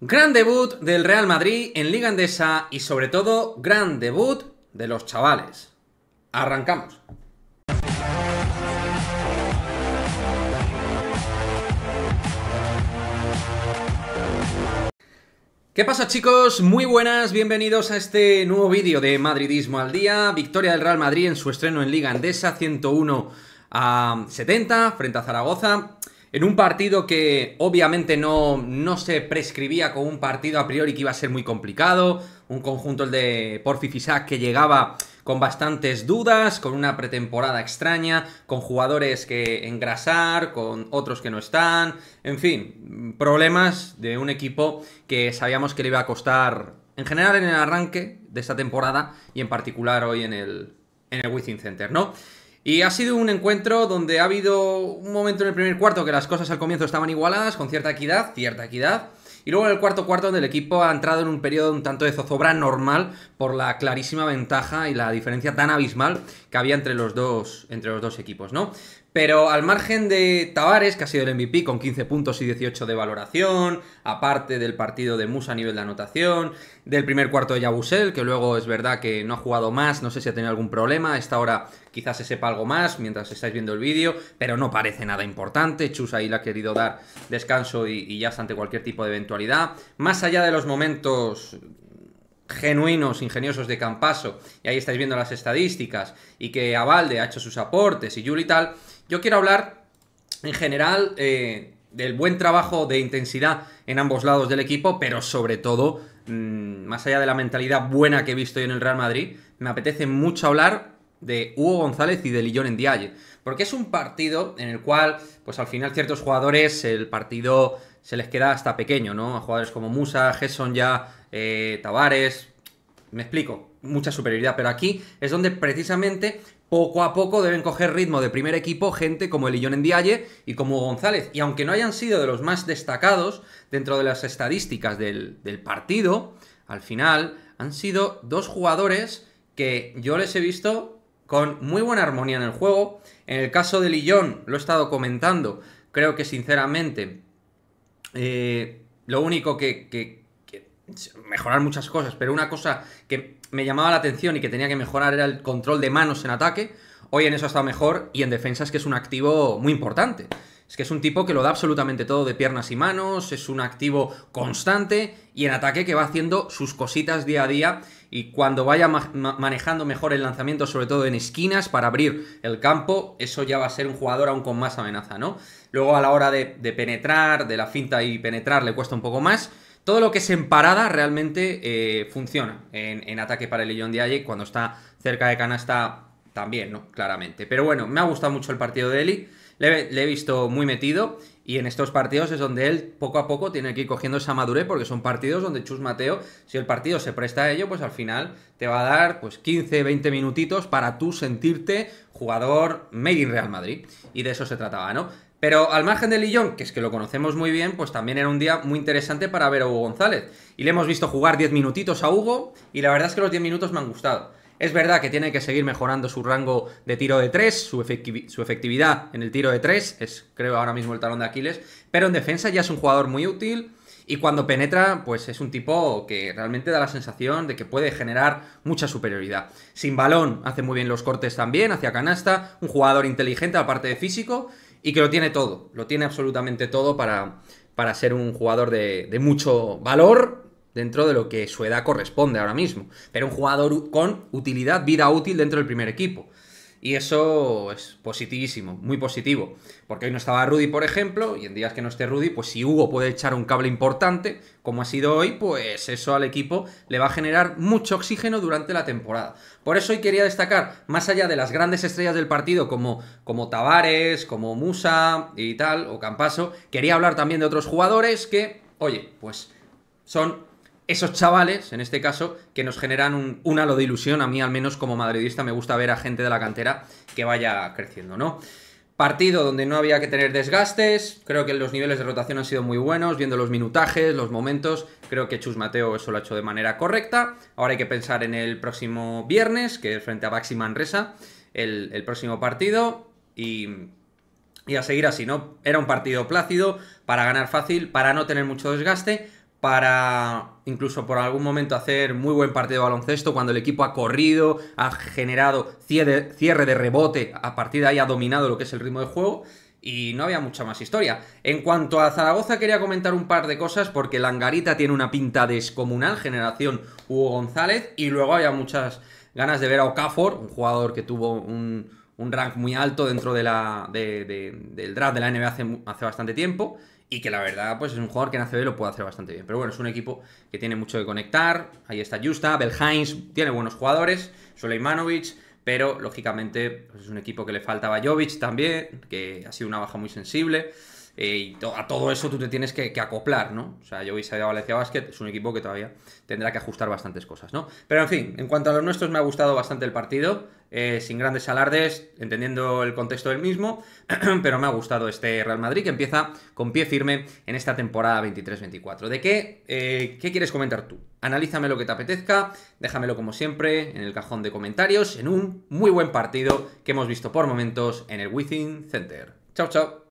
Gran debut del Real Madrid en Liga Andesa y sobre todo gran debut de los chavales. Arrancamos. ¿Qué pasa chicos? Muy buenas, bienvenidos a este nuevo vídeo de Madridismo al Día. Victoria del Real Madrid en su estreno en Liga Andesa, 101 a 70 frente a Zaragoza. En un partido que obviamente no, se prescribía como un partido a priori que iba a ser muy complicado, un conjunto el de Porfi que llegaba con bastantes dudas, con una pretemporada extraña, con jugadores que engrasar, con otros que no están, en fin, problemas de un equipo que sabíamos que le iba a costar en general en el arranque de esta temporada y en particular hoy en el, en el Within Center, ¿no? Y ha sido un encuentro donde ha habido un momento en el primer cuarto que las cosas al comienzo estaban igualadas, con cierta equidad, cierta equidad. Y luego en el cuarto cuarto, donde el equipo ha entrado en un periodo un tanto de zozobra normal por la clarísima ventaja y la diferencia tan abismal que había entre los dos, entre los dos equipos, ¿no? Pero al margen de Tavares, que ha sido el MVP con 15 puntos y 18 de valoración, aparte del partido de Musa a nivel de anotación, del primer cuarto de Yabusel, que luego es verdad que no ha jugado más, no sé si ha tenido algún problema, esta hora quizás se sepa algo más mientras estáis viendo el vídeo, pero no parece nada importante, Chus ahí le ha querido dar descanso y, y ya está ante cualquier tipo de eventualidad más allá de los momentos genuinos, ingeniosos de Campaso, y ahí estáis viendo las estadísticas, y que Avalde ha hecho sus aportes y Juli y tal, yo quiero hablar en general eh, del buen trabajo de intensidad en ambos lados del equipo, pero sobre todo, mm, más allá de la mentalidad buena que he visto yo en el Real Madrid, me apetece mucho hablar de Hugo González y de Lillón en Dialle. Porque es un partido en el cual, pues al final ciertos jugadores, el partido se les queda hasta pequeño, ¿no? A jugadores como Musa, Gerson ya, eh, Tavares, me explico, mucha superioridad, pero aquí es donde precisamente poco a poco deben coger ritmo de primer equipo gente como en Dialle y como González. Y aunque no hayan sido de los más destacados dentro de las estadísticas del, del partido, al final han sido dos jugadores que yo les he visto con muy buena armonía en el juego. En el caso de Lillón, lo he estado comentando, creo que sinceramente eh, lo único que, mejorar muchas cosas, pero una cosa que me llamaba la atención y que tenía que mejorar era el control de manos en ataque. Hoy en eso ha estado mejor y en defensas es que es un activo muy importante. Es que es un tipo que lo da absolutamente todo de piernas y manos, es un activo constante y en ataque que va haciendo sus cositas día a día y cuando vaya manejando mejor el lanzamiento, sobre todo en esquinas, para abrir el campo, eso ya va a ser un jugador aún con más amenaza, ¿no? Luego a la hora de, penetrar, de la finta y penetrar, le cuesta un poco más. Todo lo que es en parada realmente eh, funciona en, ataque para el de ayer Cuando está cerca de canasta también, ¿no? Claramente. Pero bueno, me ha gustado mucho el partido de Eli le, he visto muy metido y en estos partidos es donde él poco a poco tiene que ir cogiendo esa madurez porque son partidos donde Chus Mateo, si el partido se presta a ello, pues al final te va a dar pues 15, 20 minutitos para tú sentirte jugador made in Real Madrid. Y de eso se trataba, ¿no? Pero al margen de Lillón, que es que lo conocemos muy bien, pues también era un día muy interesante para ver a Hugo González. Y le hemos visto jugar 10 minutitos a Hugo y la verdad es que los 10 minutos me han gustado. Es verdad que tiene que seguir mejorando su rango de tiro de 3, su, efectividad en el tiro de 3, es creo ahora mismo el talón de Aquiles, pero en defensa ya es un jugador muy útil. Y cuando penetra, pues es un tipo que realmente da la sensación de que puede generar mucha superioridad. Sin balón, hace muy bien los cortes también, hacia canasta, un jugador inteligente aparte de físico y que lo tiene todo, lo tiene absolutamente todo para, para ser un jugador de, de mucho valor, dentro de lo que su edad corresponde ahora mismo. Pero un jugador con utilidad, vida útil dentro del primer equipo. Y eso es positivísimo, muy positivo. Porque hoy no estaba Rudy, por ejemplo, y en días que no esté Rudy, pues si Hugo puede echar un cable importante, como ha sido hoy, pues eso al equipo le va a generar mucho oxígeno durante la temporada. Por eso hoy quería destacar, más allá de las grandes estrellas del partido como, como Tavares, como Musa y tal, o Campaso, quería hablar también de otros jugadores que, oye, pues son esos chavales, en este caso, que nos generan un, halo de ilusión. A mí, al menos como madridista, me gusta ver a gente de la cantera que vaya creciendo, ¿no? Partido donde no había que tener desgastes, creo que los niveles de rotación han sido muy buenos, viendo los minutajes, los momentos, creo que Chus Mateo eso lo ha hecho de manera correcta. Ahora hay que pensar en el próximo viernes, que es frente a Baxi Manresa, el, el próximo partido, y, y a seguir así, ¿no? Era un partido plácido, para ganar fácil, para no tener mucho desgaste, para incluso por algún momento hacer muy buen partido de baloncesto cuando el equipo ha corrido, ha generado cierre, de rebote, a partir de ahí ha dominado lo que es el ritmo de juego y no había mucha más historia. En cuanto a Zaragoza quería comentar un par de cosas porque Langarita tiene una pinta descomunal, generación Hugo González y luego había muchas ganas de ver a Okafor, un jugador que tuvo un, un rank muy alto dentro de la, de, del draft de la NBA hace, bastante tiempo y que la verdad pues es un jugador que en ACB lo puede hacer bastante bien. Pero bueno, es un equipo que tiene mucho que conectar. Ahí está Justa, Belheinz tiene buenos jugadores, Soleimanovic, pero lógicamente pues, es un equipo que le falta a Jovic también, que ha sido una baja muy sensible. Eh, y a todo eso tú te tienes que, acoplar, ¿no? O sea, yo veis a Valencia Basket, es un equipo que todavía tendrá que ajustar bastantes cosas, ¿no? Pero en fin, en cuanto a los nuestros, me ha gustado bastante el partido. Eh, sin grandes alardes, entendiendo el contexto del mismo, pero me ha gustado este Real Madrid que empieza con pie firme en esta temporada 23-24. ¿De qué? Eh, ¿Qué quieres comentar tú? Analízame lo que te apetezca, déjamelo como siempre en el cajón de comentarios, en un muy buen partido que hemos visto por momentos en el Within Center. Chao, chao.